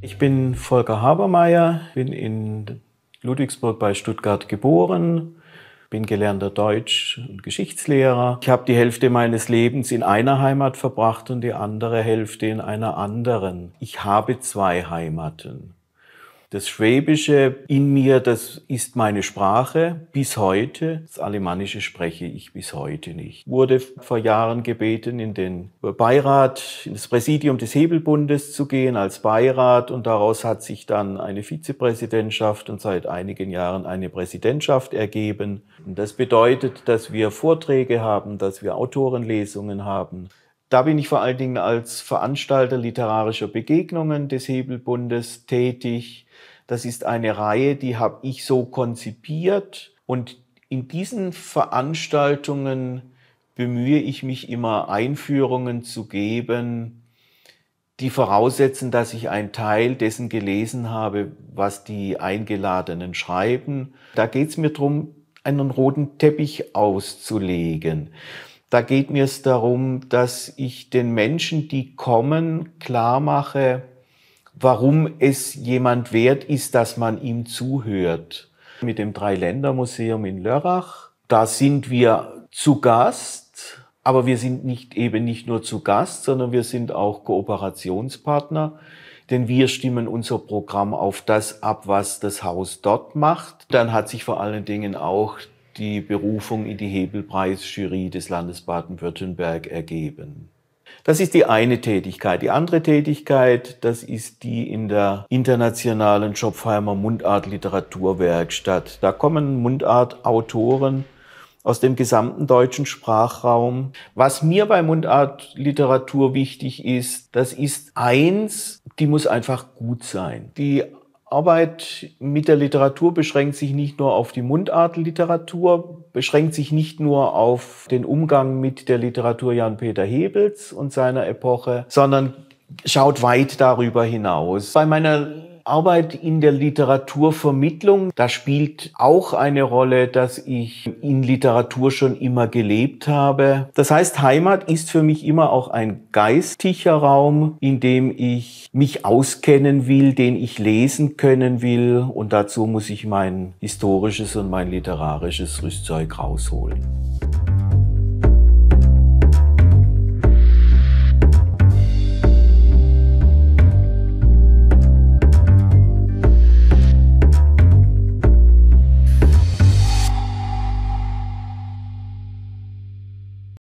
Ich bin Volker Habermeier, bin in Ludwigsburg bei Stuttgart geboren, bin gelernter Deutsch- und Geschichtslehrer. Ich habe die Hälfte meines Lebens in einer Heimat verbracht und die andere Hälfte in einer anderen. Ich habe zwei Heimaten. Das Schwäbische in mir, das ist meine Sprache bis heute. Das Alemannische spreche ich bis heute nicht. Wurde vor Jahren gebeten, in den Beirat, in das Präsidium des Hebelbundes zu gehen als Beirat und daraus hat sich dann eine Vizepräsidentschaft und seit einigen Jahren eine Präsidentschaft ergeben. Und das bedeutet, dass wir Vorträge haben, dass wir Autorenlesungen haben, da bin ich vor allen Dingen als Veranstalter literarischer Begegnungen des Hebelbundes tätig. Das ist eine Reihe, die habe ich so konzipiert. Und in diesen Veranstaltungen bemühe ich mich immer, Einführungen zu geben, die voraussetzen, dass ich einen Teil dessen gelesen habe, was die Eingeladenen schreiben. Da geht es mir darum, einen roten Teppich auszulegen. Da geht mir es darum, dass ich den Menschen, die kommen, klar mache, warum es jemand wert ist, dass man ihm zuhört. Mit dem Dreiländermuseum in Lörrach, da sind wir zu Gast, aber wir sind nicht eben nicht nur zu Gast, sondern wir sind auch Kooperationspartner denn wir stimmen unser Programm auf das ab, was das Haus dort macht. Dann hat sich vor allen Dingen auch die Berufung in die Hebelpreisjury des Landes Baden-Württemberg ergeben. Das ist die eine Tätigkeit. Die andere Tätigkeit, das ist die in der internationalen Schopfheimer Mundart-Literaturwerkstatt. Da kommen Mundart-Autoren aus dem gesamten deutschen Sprachraum. Was mir bei Mundart-Literatur wichtig ist, das ist eins, die muss einfach gut sein. Die Arbeit mit der Literatur beschränkt sich nicht nur auf die Mundartliteratur, beschränkt sich nicht nur auf den Umgang mit der Literatur Jan-Peter Hebels und seiner Epoche, sondern schaut weit darüber hinaus. Bei meiner Arbeit in der Literaturvermittlung, da spielt auch eine Rolle, dass ich in Literatur schon immer gelebt habe. Das heißt, Heimat ist für mich immer auch ein geistiger Raum, in dem ich mich auskennen will, den ich lesen können will und dazu muss ich mein historisches und mein literarisches Rüstzeug rausholen.